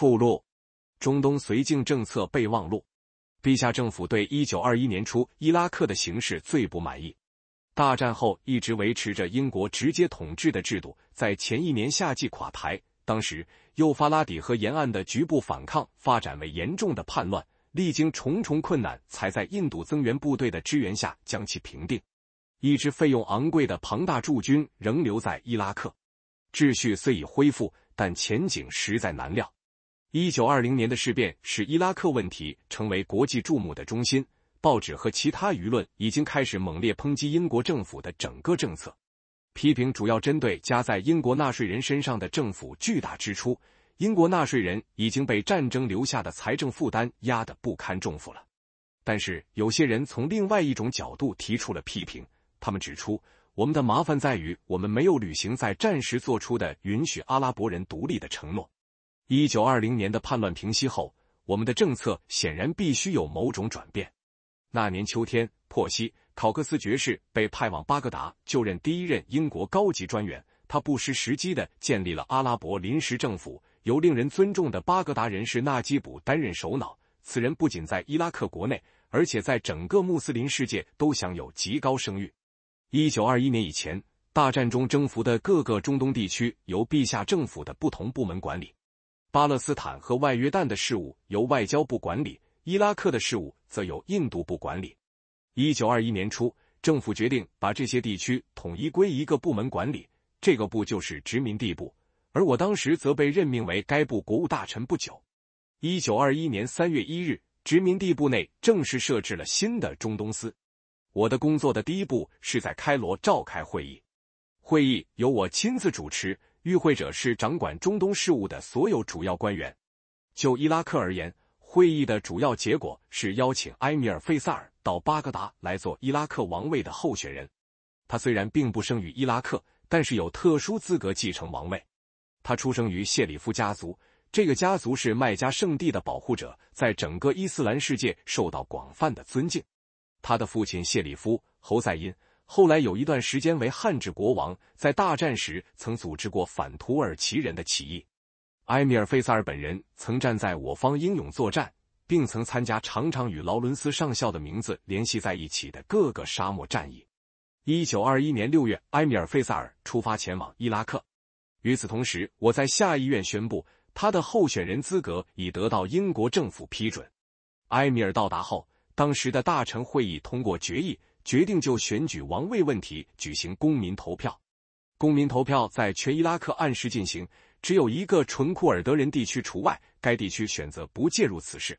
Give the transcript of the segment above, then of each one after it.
附录：中东绥靖政策备忘录。陛下政府对一九二一年初伊拉克的形势最不满意。大战后一直维持着英国直接统治的制度，在前一年夏季垮台。当时，幼发拉底河沿岸的局部反抗发展为严重的叛乱，历经重重困难，才在印度增援部队的支援下将其平定。一支费用昂贵的庞大驻军仍留在伊拉克，秩序虽已恢复，但前景实在难料。一九二零年的事变使伊拉克问题成为国际注目的中心，报纸和其他舆论已经开始猛烈抨击英国政府的整个政策。批评主要针对加在英国纳税人身上的政府巨大支出，英国纳税人已经被战争留下的财政负担压得不堪重负了。但是，有些人从另外一种角度提出了批评，他们指出，我们的麻烦在于我们没有履行在战时做出的允许阿拉伯人独立的承诺。一九二零年的叛乱平息后，我们的政策显然必须有某种转变。那年秋天，珀西考克斯爵士被派往巴格达就任第一任英国高级专员。他不失时机地建立了阿拉伯临时政府，由令人尊重的巴格达人士纳吉卜担任首脑。此人不仅在伊拉克国内，而且在整个穆斯林世界都享有极高声誉。一九二一年以前，大战中征服的各个中东地区由陛下政府的不同部门管理。巴勒斯坦和外约旦的事务由外交部管理，伊拉克的事务则由印度部管理。一九二一年初，政府决定把这些地区统一归一个部门管理，这个部就是殖民地部。而我当时则被任命为该部国务大臣。不久，一九二一年三月一日，殖民地部内正式设置了新的中东司。我的工作的第一步是在开罗召开会议，会议由我亲自主持。与会者是掌管中东事务的所有主要官员。就伊拉克而言，会议的主要结果是邀请埃米尔费萨尔到巴格达来做伊拉克王位的候选人。他虽然并不生于伊拉克，但是有特殊资格继承王位。他出生于谢里夫家族，这个家族是麦加圣地的保护者，在整个伊斯兰世界受到广泛的尊敬。他的父亲谢里夫侯赛因。后来有一段时间为汉制国王，在大战时曾组织过反土耳其人的起义。埃米尔费萨尔本人曾站在我方英勇作战，并曾参加常常与劳伦斯上校的名字联系在一起的各个沙漠战役。一九二一年六月，埃米尔费萨尔出发前往伊拉克。与此同时，我在下议院宣布他的候选人资格已得到英国政府批准。埃米尔到达后，当时的大臣会议通过决议。决定就选举王位问题举行公民投票。公民投票在全伊拉克按时进行，只有一个纯库尔德人地区除外，该地区选择不介入此事。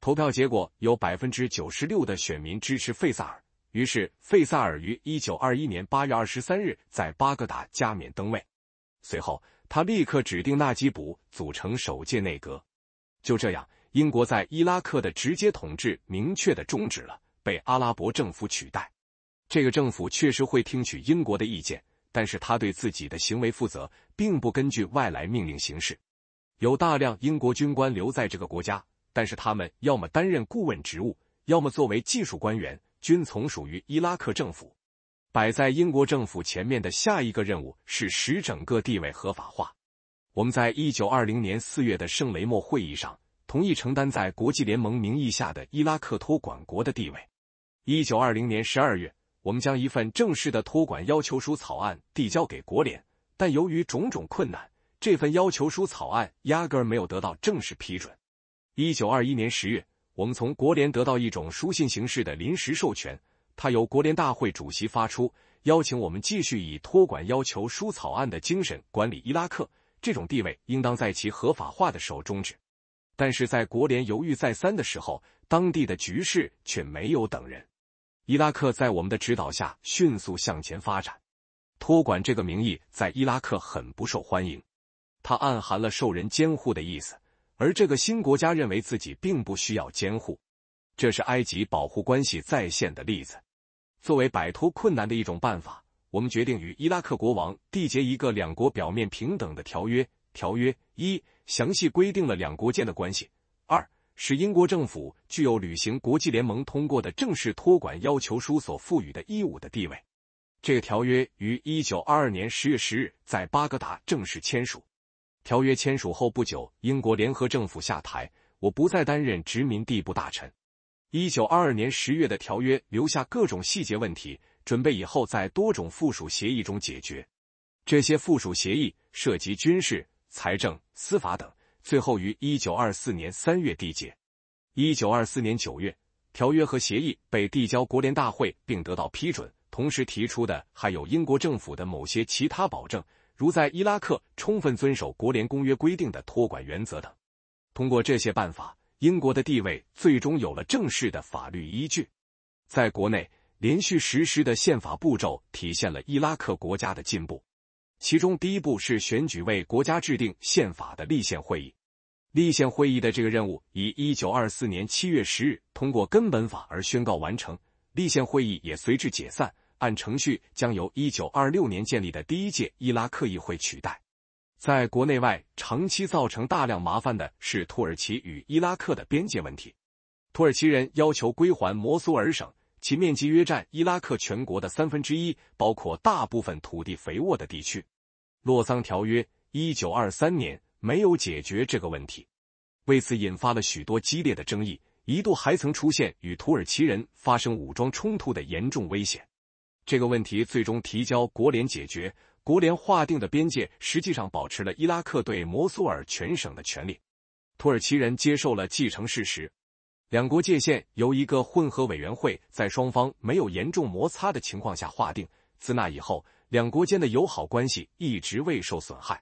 投票结果有百分之九十六的选民支持费萨尔，于是费萨尔于一九二一年八月二十三日在巴格达加冕登位。随后，他立刻指定纳吉卜组成首届内阁。就这样，英国在伊拉克的直接统治明确的终止了。被阿拉伯政府取代，这个政府确实会听取英国的意见，但是他对自己的行为负责，并不根据外来命令行事。有大量英国军官留在这个国家，但是他们要么担任顾问职务，要么作为技术官员，均从属于伊拉克政府。摆在英国政府前面的下一个任务是使整个地位合法化。我们在一九二零年四月的圣雷莫会议上同意承担在国际联盟名义下的伊拉克托管国的地位。一九二零年十二月，我们将一份正式的托管要求书草案递交给国联，但由于种种困难，这份要求书草案压根儿没有得到正式批准。一九二一年十月，我们从国联得到一种书信形式的临时授权，它由国联大会主席发出，邀请我们继续以托管要求书草案的精神管理伊拉克。这种地位应当在其合法化的时候终止，但是在国联犹豫再三的时候，当地的局势却没有等人。伊拉克在我们的指导下迅速向前发展。托管这个名义在伊拉克很不受欢迎，它暗含了受人监护的意思，而这个新国家认为自己并不需要监护。这是埃及保护关系再现的例子。作为摆脱困难的一种办法，我们决定与伊拉克国王缔结一个两国表面平等的条约。条约一详细规定了两国间的关系。二使英国政府具有履行国际联盟通过的正式托管要求书所赋予的义务的地位。这个条约于一九二二年十月十日在巴格达正式签署。条约签署后不久，英国联合政府下台，我不再担任殖民地部大臣。一九二二年十月的条约留下各种细节问题，准备以后在多种附属协议中解决。这些附属协议涉及军事、财政、司法等。最后于一九二四年三月缔结。一九二四年九月，条约和协议被递交国联大会并得到批准。同时提出的还有英国政府的某些其他保证，如在伊拉克充分遵守国联公约规定的托管原则等。通过这些办法，英国的地位最终有了正式的法律依据。在国内，连续实施的宪法步骤体现了伊拉克国家的进步。其中第一步是选举为国家制定宪法的立宪会议。立宪会议的这个任务以一九二四年七月十日通过根本法而宣告完成，立宪会议也随之解散，按程序将由一九二六年建立的第一届伊拉克议会取代。在国内外长期造成大量麻烦的是土耳其与伊拉克的边界问题。土耳其人要求归还摩苏尔省，其面积约占伊拉克全国的三分之一，包括大部分土地肥沃的地区。洛桑条约一九二三年没有解决这个问题，为此引发了许多激烈的争议，一度还曾出现与土耳其人发生武装冲突的严重危险。这个问题最终提交国联解决，国联划定的边界实际上保持了伊拉克对摩苏尔全省的权利，土耳其人接受了继承事实。两国界限由一个混合委员会在双方没有严重摩擦的情况下划定，自那以后。两国间的友好关系一直未受损害。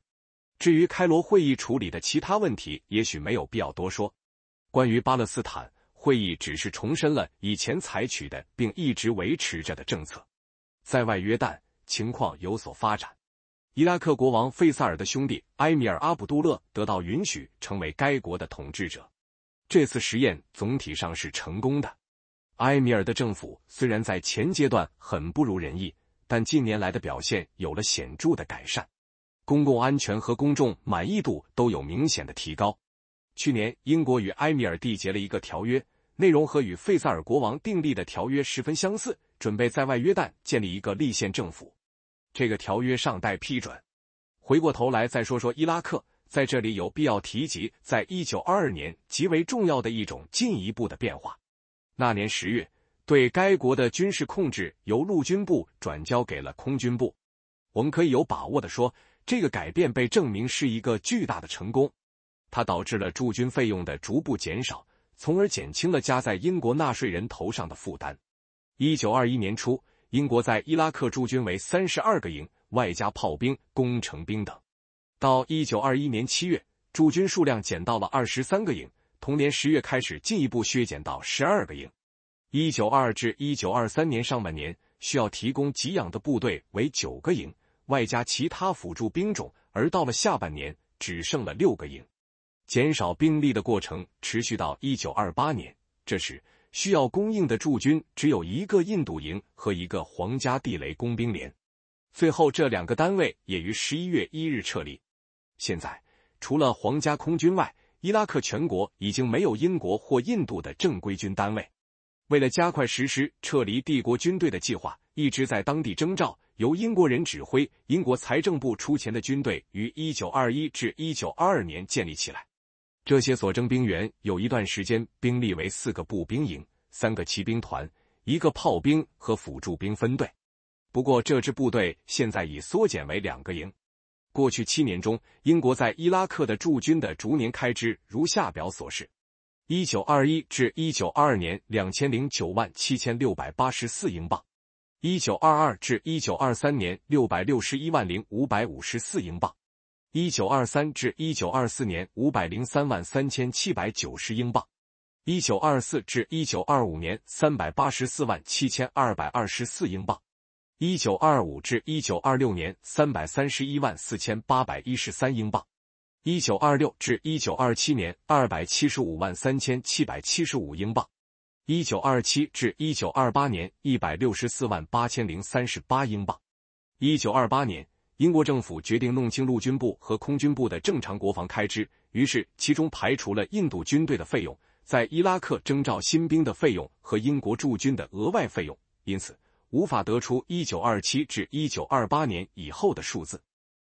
至于开罗会议处理的其他问题，也许没有必要多说。关于巴勒斯坦，会议只是重申了以前采取的并一直维持着的政策。在外约旦，情况有所发展。伊拉克国王费萨尔的兄弟埃米尔阿卜杜勒得到允许成为该国的统治者。这次实验总体上是成功的。埃米尔的政府虽然在前阶段很不如人意。但近年来的表现有了显著的改善，公共安全和公众满意度都有明显的提高。去年，英国与埃米尔缔结了一个条约，内容和与费萨尔国王订立的条约十分相似，准备在外约旦建立一个立宪政府。这个条约尚待批准。回过头来再说说伊拉克，在这里有必要提及，在一九二二年极为重要的一种进一步的变化。那年十月。对该国的军事控制由陆军部转交给了空军部。我们可以有把握的说，这个改变被证明是一个巨大的成功，它导致了驻军费用的逐步减少，从而减轻了加在英国纳税人头上的负担。一九二一年初，英国在伊拉克驻军为三十二个营，外加炮兵、工程兵等。到一九二一年七月，驻军数量减到了二十三个营。同年十月开始，进一步削减到十二个营。一九二至一九二三年上半年，需要提供给养的部队为九个营，外加其他辅助兵种；而到了下半年，只剩了六个营。减少兵力的过程持续到一九二八年，这时需要供应的驻军只有一个印度营和一个皇家地雷工兵连。最后，这两个单位也于十一月一日撤离。现在，除了皇家空军外，伊拉克全国已经没有英国或印度的正规军单位。为了加快实施撤离帝国军队的计划，一直在当地征召、由英国人指挥、英国财政部出钱的军队于一九二一至一九二二年建立起来。这些所征兵员有一段时间兵力为四个步兵营、三个骑兵团、一个炮兵和辅助兵分队。不过，这支部队现在已缩减为两个营。过去七年中，英国在伊拉克的驻军的逐年开支如下表所示。一九二一至一九二二年，两千零九万七千六百八十四英镑；一九二二至一九二三年，六百六十一万零五百五十四英镑；一九二三至一九二四年，五百零三万三千七百九十英镑；一九二四至一九二五年，三百八十四万七千二百二十四英镑；一九二五至一九二六年，三百三十一万四千八百一十三英镑。一九二六至一九二七年，二百七十五万三千七百七十五英镑；一九二七至一九二八年，一百六十四万八千零三十八英镑。一九二八年，英国政府决定弄清陆军部和空军部的正常国防开支，于是其中排除了印度军队的费用、在伊拉克征召新兵的费用和英国驻军的额外费用，因此无法得出一九二七至一九二八年以后的数字。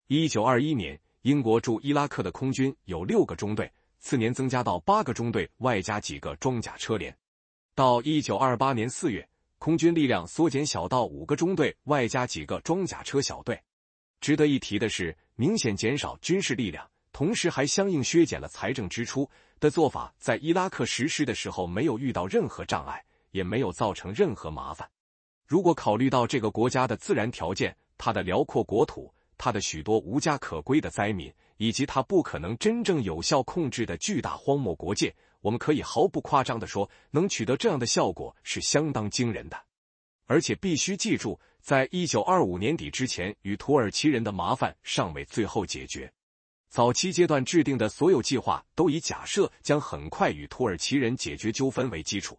一九二一年。英国驻伊拉克的空军有六个中队，次年增加到八个中队，外加几个装甲车连。到一九二八年四月，空军力量缩减小到五个中队，外加几个装甲车小队。值得一提的是，明显减少军事力量，同时还相应削减了财政支出的做法，在伊拉克实施的时候没有遇到任何障碍，也没有造成任何麻烦。如果考虑到这个国家的自然条件，它的辽阔国土。他的许多无家可归的灾民，以及他不可能真正有效控制的巨大荒漠国界，我们可以毫不夸张的说，能取得这样的效果是相当惊人的。而且必须记住，在一九二五年底之前，与土耳其人的麻烦尚未最后解决。早期阶段制定的所有计划都以假设将很快与土耳其人解决纠纷为基础。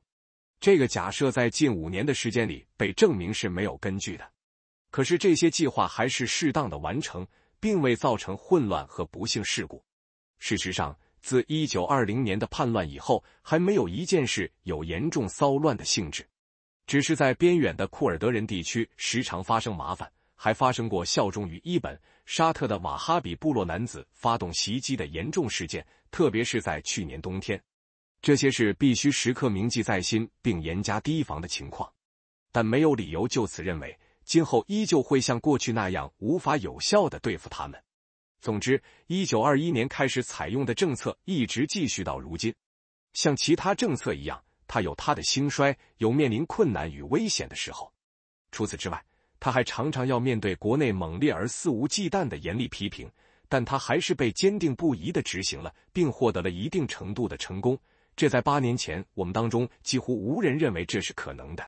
这个假设在近五年的时间里被证明是没有根据的。可是这些计划还是适当的完成，并未造成混乱和不幸事故。事实上，自一九二零年的叛乱以后，还没有一件事有严重骚乱的性质。只是在边远的库尔德人地区，时常发生麻烦，还发生过效忠于伊本沙特的瓦哈比部落男子发动袭击的严重事件。特别是在去年冬天，这些是必须时刻铭记在心并严加提防的情况。但没有理由就此认为。今后依旧会像过去那样，无法有效的对付他们。总之，一九二一年开始采用的政策一直继续到如今。像其他政策一样，它有它的兴衰，有面临困难与危险的时候。除此之外，他还常常要面对国内猛烈而肆无忌惮的严厉批评。但他还是被坚定不移的执行了，并获得了一定程度的成功。这在八年前，我们当中几乎无人认为这是可能的。